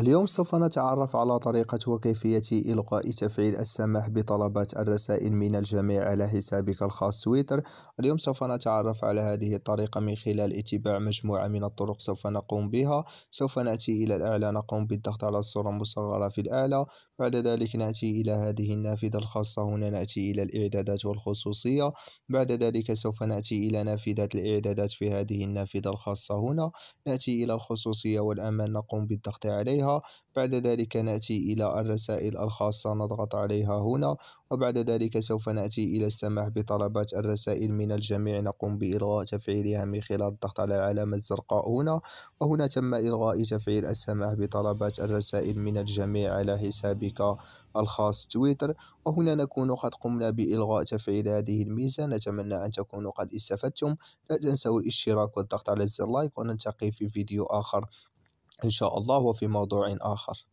اليوم سوف نتعرف على طريقة وكيفية إلقاء تفعيل السماح بطلبات الرسائل من الجميع على حسابك الخاص تويتر اليوم سوف نتعرف على هذه الطريقة من خلال اتباع مجموعة من الطرق سوف نقوم بها سوف نأتي إلى الأعلى نقوم بالضغط على الصورة المصغرة في الأعلى بعد ذلك نأتي إلى هذه النافذة الخاصة هنا نأتي إلى الإعدادات والخصوصية بعد ذلك سوف نأتي إلى نافذة الإعدادات في هذه النافذة الخاصة هنا نأتي إلى الخصوصية والأمان نقوم بالضغط عليها بعد ذلك نأتي إلى الرسائل الخاصة نضغط عليها هنا وبعد ذلك سوف نأتي إلى السماح بطلبات الرسائل من الجميع نقوم بإلغاء تفعيلها من خلال الضغط على العلامة الزرقاء هنا وهنا تم إلغاء تفعيل السماح بطلبات الرسائل من الجميع على حسابك الخاص تويتر وهنا نكون قد قمنا بإلغاء تفعيل هذه الميزة نتمنى أن تكونوا قد استفدتم لا تنسوا الاشتراك والضغط على زر لايك ونلتقي في فيديو آخر إن شاء الله وفي موضوع آخر